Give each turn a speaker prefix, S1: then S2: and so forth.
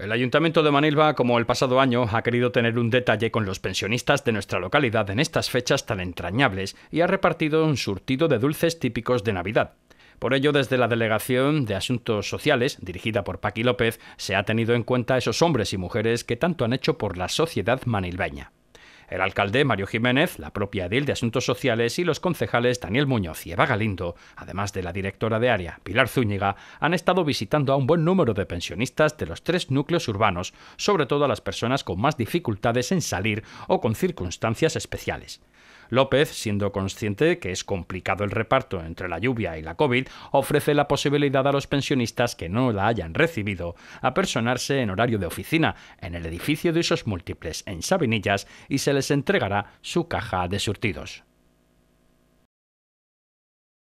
S1: El Ayuntamiento de Manilva, como el pasado año, ha querido tener un detalle con los pensionistas de nuestra localidad en estas fechas tan entrañables y ha repartido un surtido de dulces típicos de Navidad. Por ello, desde la Delegación de Asuntos Sociales, dirigida por Paqui López, se ha tenido en cuenta esos hombres y mujeres que tanto han hecho por la sociedad manilveña. El alcalde Mario Jiménez, la propia edil de Asuntos Sociales y los concejales Daniel Muñoz y Eva Galindo, además de la directora de área, Pilar Zúñiga, han estado visitando a un buen número de pensionistas de los tres núcleos urbanos, sobre todo a las personas con más dificultades en salir o con circunstancias especiales. López, siendo consciente que es complicado el reparto entre la lluvia y la COVID, ofrece la posibilidad a los pensionistas que no la hayan recibido a personarse en horario de oficina en el edificio de esos múltiples en Sabinillas y se les entregará su caja de surtidos.